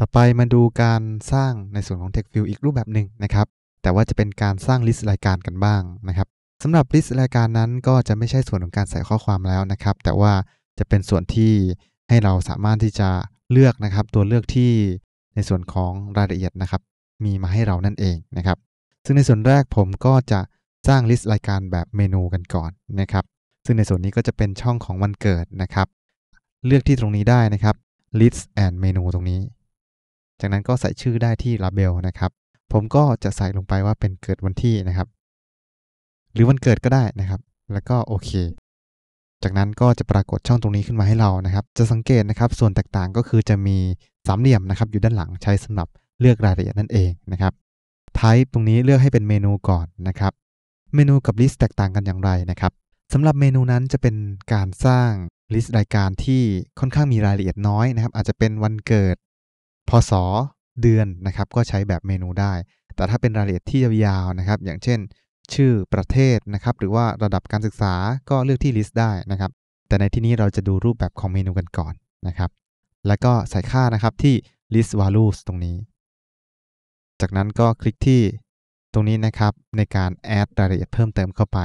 ต่อไปมาดูการสร้างในส่วนของ TechView อีกรูปแบบหนึ่งนะครับ แต่ว่าจะเป็นการสร้างลิสต์รายการกันบ้างนะครับสำหรับลิสต์รายการนั้นก็จะไม่ใช่ส่วนของการใส่ข้อความแล้วนะครับ แต่ว่าจะเป็นส่วนที่ให้เราสามารถที่จะเลือกนะครับ ตัวเลือกที่ในส่วนของรายละเอียดนะครับ มีมาให้เรานั่นเองนะครับ ซึ่งในส่วนแรกผมก็จะสร้างลิสต์รายการแบบเมนูกันก่อนนะครับ ซึ่งในส่วนนี้ก็จะเป็นช่องของวันเกิดนะครับ เลือกที่ตรงนี้ได้นะครับ list and menu ตรงนี้จากนั้นก็ใส่ชื่อได้ที่ label นะครับ ผมก็จะใส่ลงไปว่าเป็นเกิดวันที่นะครับ หรือวันเกิดก็ได้นะครับ แล้วก็โอเค จากนั้นก็จะปรากฏช่องตรงนี้ขึ้นมาให้เรา นะครับ จะสังเกตนะครับ ส่วนแตกต่างก็คือจะมีสามเหลี่ยมนะครับอยู่ด้านหลังใช้สำหรับเลือกรายละเอียดนั่นเองนะครับ type ตรงนี้เลือกให้เป็นเมนูก่อนนะครับ เมนูกับ list แตกต่างกันอย่างไรนะครับสำหรับเมนูนั้นจะเป็นการสร้างลิสต์รายการที่ค่อนข้างมีรายละเอียดน้อยนะครับ อาจจะเป็นวันเกิดพศเดือนนะครับก็ใช้แบบเมนูได้ แต่ถ้าเป็นรายละเอียดที่ยาวๆนะครับ อย่างเช่นชื่อประเทศนะครับหรือว่าระดับการศึกษาก็เลือกที่ลิสต์ได้นะครับ แต่ในที่นี้เราจะดูรูปแบบของเมนูกันก่อนนะครับ แล้วก็ใส่ค่านะครับที่ list values ตรงนี้ จากนั้นก็คลิกที่ตรงนี้นะครับในการ add รายละเอียดเพิ่มเติมเข้าไป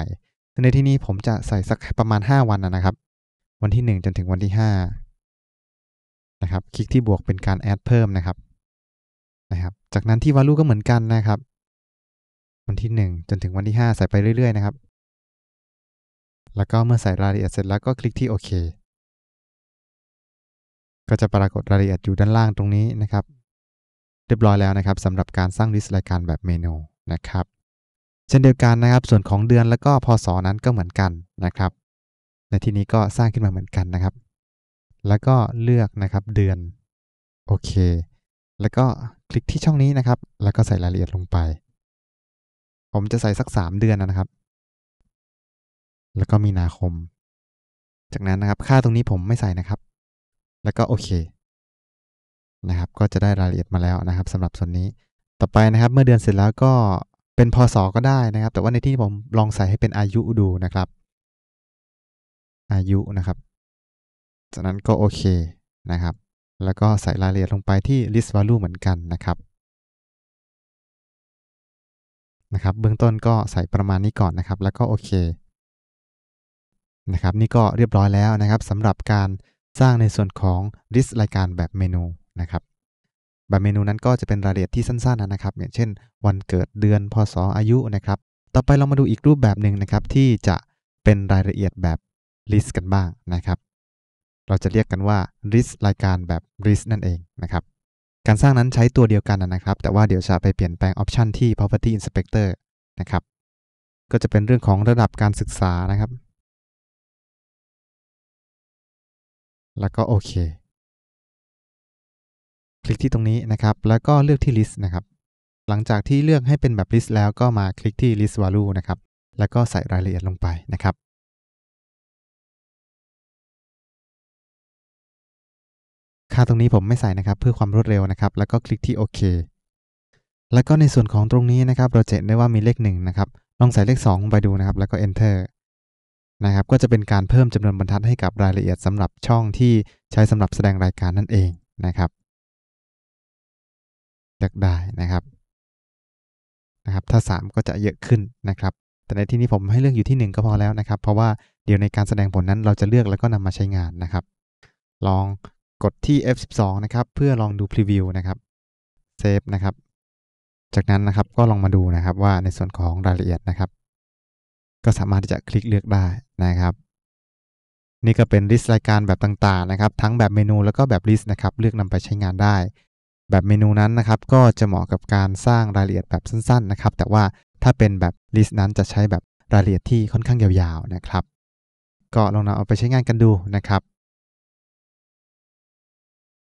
ในที่นี้ผมจะใส่สักประมาณ 5 วันนะครับ วันที่ 1 จนถึงวันที่ 5นะครับคลิกที่บวกเป็นการ แอดเพิ่มนะครับนะครับจากนั้นที่วัลลุก็เหมือนกันนะครับ วันที่ 1 จนถึงวันที่ 5 ใส่ไปเรื่อยๆนะครับ แล้วก็เมื่อใส่รายละเอียดเสร็จแล้วก็คลิกที่โอเคก็จะปรากฏรายละเอียดอยู่ด้านล่างตรงนี้นะครับ เรียบร้อยแล้วนะครับสำหรับการสร้างลิสต์รายการแบบเมนูนะครับ เช่นเดียวกันนะครับส่วนของเดือนและก็พศนั้นก็เหมือนกันนะครับในที่นี้ก็สร้างขึ้นมาเหมือนกันนะครับแล้วก็เลือกนะครับเดือน โอเค แล้วก็คลิกที่ช่องนี้นะครับ แล้วก็ใส่รายละเอียดลงไป ผมจะใส่สัก 3 เดือนนะครับ แล้วก็มีนาคม จากนั้นนะครับค่าตรงนี้ผมไม่ใส่นะครับ แล้วก็โอเค นะครับก็จะได้รายละเอียดมาแล้วนะครับ สำหรับส่วนนี้ ต่อไปนะครับ เมื่อเดือนเสร็จแล้วก็เป็นพศก็ได้นะครับ แต่ว่าในที่ผมลองใส่ให้เป็นอายุดูนะครับ อายุนะครับจากนั้นก็โอเคนะครับ แล้วก็ใส่รายละเอียดลงไปที่ list value เหมือนกันนะครับนะครับ เบื้องต้นก็ใส่ประมาณนี้ก่อนนะครับ แล้วก็โอเคนะครับนี่ก็เรียบร้อยแล้วนะครับสำหรับการสร้างในส่วนของ list รายการแบบเมนูนะครับแบบเมนูนั้นก็จะเป็นรายละเอียดที่สั้นๆนะครับอย่างเช่นวันเกิดเดือนพศออายุนะครับ ต่อไปเรามาดูอีกรูปแบบหนึ่งนะครับ ที่จะเป็นรายละเอียดแบบ list กันบ้างนะครับเราจะเรียกกันว่าร i s รายการแบบร i s นั่นเองนะครับ การสร้างนั้นใช้ตัวเดียวกันนะครับแต่ว่าเดี๋ยวจะไปเปลี่ยนแปลง option ที่ property inspector นะครับ ก็จะเป็นเรื่องของระดับการศึกษานะครับ แล้วก็โอเคคลิกที่ตรงนี้นะครับแล้วก็เลือกที่ list นะครับ หลังจากที่เลือกให้เป็นแบบ list แล้วก็มาคลิกที่ list value นะครับแล้วก็ใส่รายละเอียดลงไปนะครับาตรงนี้ผมไม่ใส่นะครับเพื่อความรวดเร็วนะครับ แล้วก็คลิกที่โอเคแล้วก็ในส่วนของตรงนี้นะครับเราจะเห็นได้ว่ามีเลข 1 นะครับ ลองใส่เลข2งไปดูนะครับ แล้วก็ enter นะครับก็จะเป็นการเพิ่มจำนวนบรรทัดให้กับรายละเอียดสำหรับช่องที่ใช้สำหรับแสดงรายการนั่นเองนะครับเลือกได้นะครับนะครับ ถ้า 3 ก็จะเยอะขึ้นนะครับ แต่ในที่นี้ผมให้เลือกอยู่ที่ 1 ก็พอแล้วนะครับ เพราะว่าเดี๋ยวในการแสดงผลนั้นเราจะเลือกแล้วก็นำมาใช้งานนะครับ ลองกดที่ F12 นะครับ เพื่อลองดูพรีวิวนะครับ เซฟนะครับ จากนั้นนะครับ ก็ลองมาดูนะครับว่าในส่วนของรายละเอียดนะครับ ก็สามารถที่จะคลิกเลือกได้นะครับ นี่ก็เป็นลิสต์รายการแบบต่างๆ นะครับ ทั้งแบบเมนูแล้วก็แบบลิสต์นะครับ เลือกนำไปใช้งานได้ แบบเมนูนั้นนะครับ ก็จะเหมาะกับการสร้างรายละเอียดแบบสั้นๆ นะครับ แต่ว่าถ้าเป็นแบบลิสต์นั้นจะใช้แบบรายละเอียดที่ค่อนข้างยาวๆนะครับ ก็ลองนำเอาไปใช้งานกันดูนะครับ